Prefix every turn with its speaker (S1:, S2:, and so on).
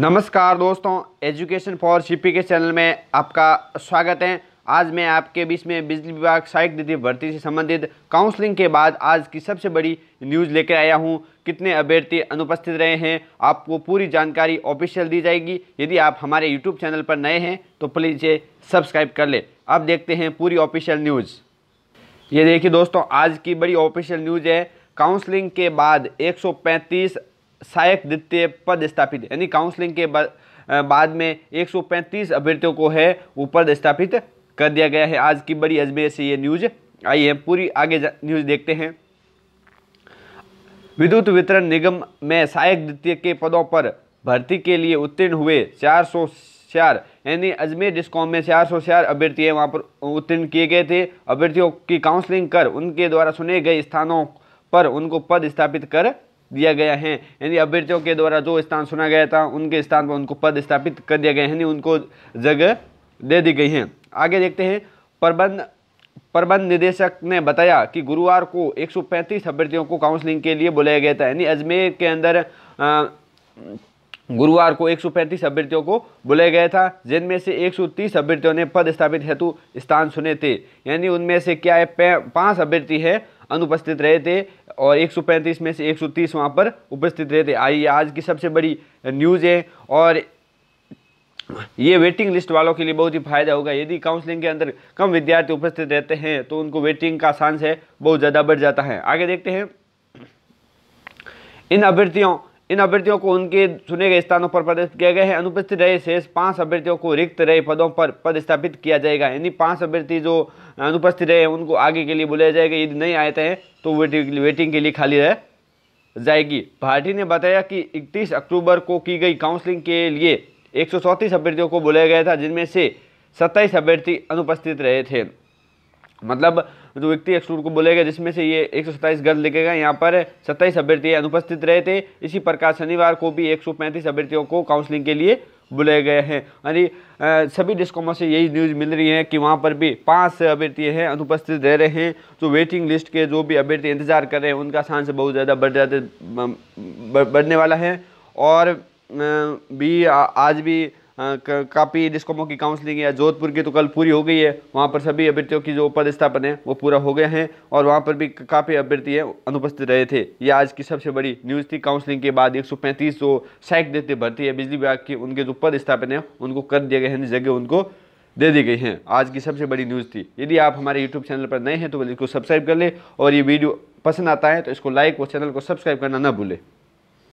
S1: नमस्कार दोस्तों education for शिपी के चैनल में आपका स्वागत है आज मैं आपके बीच में बिजली विभाग सहायक निधि भर्ती से संबंधित काउंसलिंग के बाद आज की सबसे बड़ी न्यूज़ लेकर आया हूं कितने अभ्यर्थी अनुपस्थित रहे हैं आपको पूरी जानकारी ऑफिशियल दी जाएगी यदि आप हमारे यूट्यूब चैनल पर नए हैं तो प्लीज़ ये सब्सक्राइब कर ले अब देखते हैं पूरी ऑफिशियल न्यूज़ ये देखिए दोस्तों आज की बड़ी ऑफिशियल न्यूज़ है काउंसलिंग के बाद 135 सहायक द्वितीय पद स्थापित यानी काउंसलिंग के बाद में 135 अभ्यर्थियों को है वो पद स्थापित कर दिया गया है आज की बड़ी अजमेर से ये न्यूज आई है पूरी आगे न्यूज देखते हैं विद्युत वितरण निगम में सहायक द्वितीय के पदों पर भर्ती के लिए उत्तीर्ण हुए चार चार यानी अजमेर डिस्कॉम में चार सौ चार अभ्यर्थी हैं वहाँ पर उत्तीर्ण किए गए थे अभ्यर्थियों की काउंसलिंग कर उनके द्वारा सुने गए स्थानों पर उनको पद स्थापित कर दिया गया है यानी अभ्यर्थियों के द्वारा जो स्थान सुना गया था उनके स्थान पर उनको पद स्थापित कर दिया गया यानी उनको जगह दे दी गई है आगे देखते हैं प्रबंध प्रबंध निदेशक ने बताया कि गुरुवार को एक अभ्यर्थियों को काउंसलिंग के लिए बुलाया गया था यानी अजमेर के अंदर गुरुवार को 135 अभ्यर्थियों को बुलाया गया था जिनमें से 130 अभ्यर्थियों ने पद स्थापित हेतु स्थान सुने थे यानी उनमें से क्या है पांच अभ्यर्थी है अनुपस्थित रहे थे और 135 में से 130 वहां पर उपस्थित रहे थे आइए आज की सबसे बड़ी न्यूज़ है और ये वेटिंग लिस्ट वालों के लिए बहुत ही फायदा होगा यदि काउंसलिंग के अंदर कम विद्यार्थी उपस्थित रहते हैं तो उनको वेटिंग का सांस है बहुत ज़्यादा बढ़ जाता है आगे देखते हैं इन अभ्यर्थियों इन अभ्यर्थियों को उनके चुने गए स्थानों पर पदस्थ किया गया है अनुपस्थित रहे शेष पांच अभ्यर्थियों को रिक्त रहे पदों पर पदस्थापित किया जाएगा यानी पांच अभ्यर्थी जो अनुपस्थित रहे उनको आगे के लिए बुलाया जाएगा यदि नहीं आए थे तो वेटिंग वेटिंग के लिए खाली रह जाएगी भारती ने बताया कि इकतीस अक्टूबर को की गई काउंसलिंग के लिए एक अभ्यर्थियों को बुलाया गया था जिनमें से सत्ताईस अभ्यर्थी अनुपस्थित रहे थे मतलब जो व्यक्ति एक्सूर को बोलेगा जिसमें से ये एक सौ सत्ताईस गज लिखेगा यहाँ पर सत्ताईस अभ्यर्थी अनुपस्थित रहे थे इसी प्रकार शनिवार को भी एक सौ पैंतीस अभ्यर्थियों को काउंसलिंग के लिए बुलाए गए हैं यानी सभी डिस्कॉमों से यही न्यूज़ मिल रही है कि वहाँ पर भी पाँच अभ्यर्थी हैं अनुपस्थित रह रहे हैं जो वेटिंग लिस्ट के जो भी अभ्यर्थी इंतजार कर रहे हैं उनका सांस बहुत ज़्यादा बढ़ जाते बढ़ने वाला है और भी आज भी काफी डिस्कॉमों की काउंसलिंग या जोधपुर की तो कल पूरी हो गई है वहाँ पर सभी अभ्यर्थियों की जो पदस्थापन है वो पूरा हो गया है और वहाँ पर भी काफ़ी अभ्यर्थी अनुपस्थित रहे थे ये आज की सबसे बड़ी न्यूज़ थी काउंसलिंग के बाद पैंतीस जो सैक देते भर्ती है बिजली विभाग की उनके जो पदस्थापन है उनको कर दिया गया है जगह उनको दे दी गई हैं आज की सबसे बड़ी न्यूज़ थी यदि आप हमारे यूट्यूब चैनल पर नए हैं तो इसको सब्सक्राइब कर ले और ये वीडियो पसंद आता है तो इसको लाइक और चैनल को सब्सक्राइब करना ना भूलें